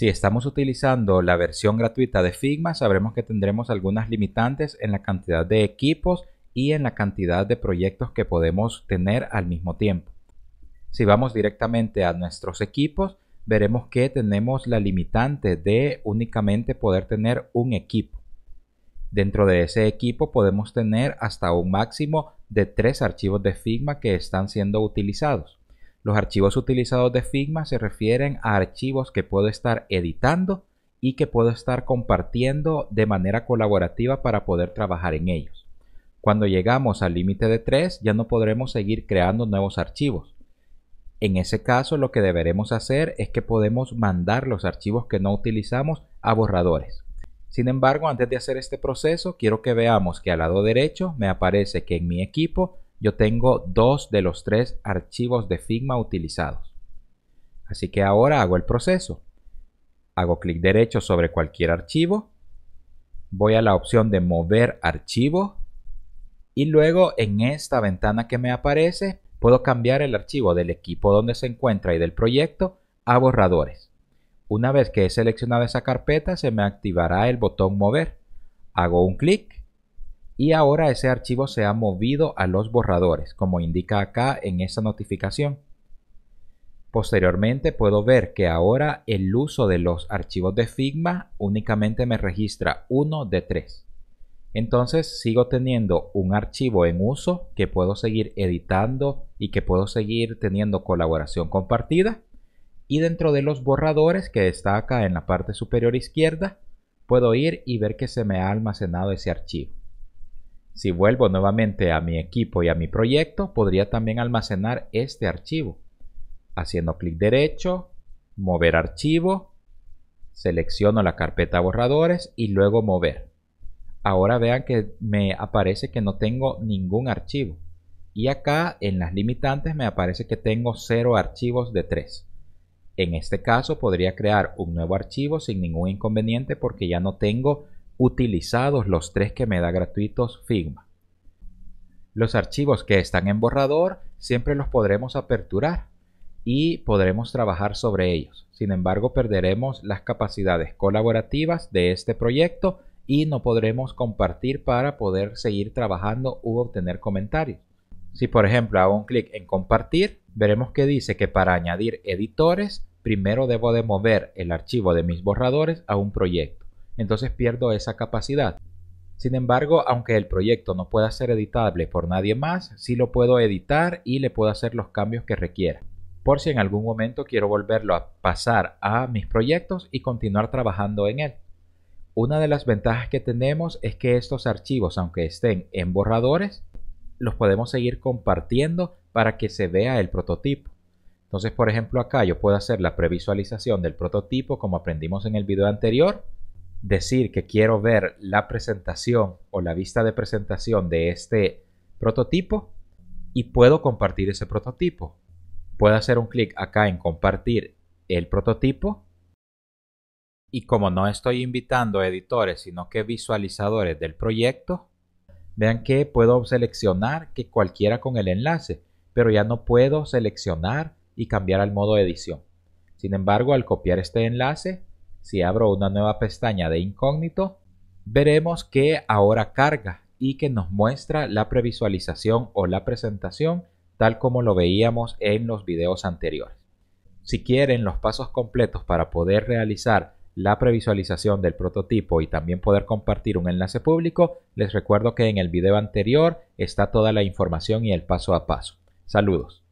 Si estamos utilizando la versión gratuita de Figma, sabremos que tendremos algunas limitantes en la cantidad de equipos y en la cantidad de proyectos que podemos tener al mismo tiempo. Si vamos directamente a nuestros equipos, veremos que tenemos la limitante de únicamente poder tener un equipo. Dentro de ese equipo podemos tener hasta un máximo de tres archivos de Figma que están siendo utilizados. Los archivos utilizados de Figma se refieren a archivos que puedo estar editando y que puedo estar compartiendo de manera colaborativa para poder trabajar en ellos. Cuando llegamos al límite de 3 ya no podremos seguir creando nuevos archivos. En ese caso lo que deberemos hacer es que podemos mandar los archivos que no utilizamos a borradores. Sin embargo, antes de hacer este proceso, quiero que veamos que al lado derecho me aparece que en mi equipo yo tengo dos de los tres archivos de Figma utilizados. Así que ahora hago el proceso. Hago clic derecho sobre cualquier archivo, voy a la opción de mover archivo y luego en esta ventana que me aparece puedo cambiar el archivo del equipo donde se encuentra y del proyecto a borradores. Una vez que he seleccionado esa carpeta se me activará el botón mover. Hago un clic y ahora ese archivo se ha movido a los borradores, como indica acá en esa notificación. Posteriormente puedo ver que ahora el uso de los archivos de Figma únicamente me registra uno de tres. Entonces sigo teniendo un archivo en uso que puedo seguir editando y que puedo seguir teniendo colaboración compartida. Y dentro de los borradores que está acá en la parte superior izquierda, puedo ir y ver que se me ha almacenado ese archivo. Si vuelvo nuevamente a mi equipo y a mi proyecto, podría también almacenar este archivo. Haciendo clic derecho, mover archivo, selecciono la carpeta borradores y luego mover. Ahora vean que me aparece que no tengo ningún archivo. Y acá en las limitantes me aparece que tengo 0 archivos de 3. En este caso podría crear un nuevo archivo sin ningún inconveniente porque ya no tengo utilizados los tres que me da gratuitos Figma. Los archivos que están en borrador siempre los podremos aperturar y podremos trabajar sobre ellos. Sin embargo, perderemos las capacidades colaborativas de este proyecto y no podremos compartir para poder seguir trabajando u obtener comentarios. Si por ejemplo hago un clic en compartir, veremos que dice que para añadir editores, primero debo de mover el archivo de mis borradores a un proyecto entonces pierdo esa capacidad. Sin embargo, aunque el proyecto no pueda ser editable por nadie más, sí lo puedo editar y le puedo hacer los cambios que requiera. Por si en algún momento quiero volverlo a pasar a mis proyectos y continuar trabajando en él. Una de las ventajas que tenemos es que estos archivos, aunque estén en borradores, los podemos seguir compartiendo para que se vea el prototipo. Entonces, por ejemplo, acá yo puedo hacer la previsualización del prototipo como aprendimos en el video anterior decir que quiero ver la presentación o la vista de presentación de este prototipo y puedo compartir ese prototipo. Puedo hacer un clic acá en compartir el prototipo y como no estoy invitando editores sino que visualizadores del proyecto, vean que puedo seleccionar que cualquiera con el enlace, pero ya no puedo seleccionar y cambiar al modo edición. Sin embargo, al copiar este enlace, si abro una nueva pestaña de incógnito, veremos que ahora carga y que nos muestra la previsualización o la presentación tal como lo veíamos en los videos anteriores. Si quieren los pasos completos para poder realizar la previsualización del prototipo y también poder compartir un enlace público, les recuerdo que en el video anterior está toda la información y el paso a paso. Saludos.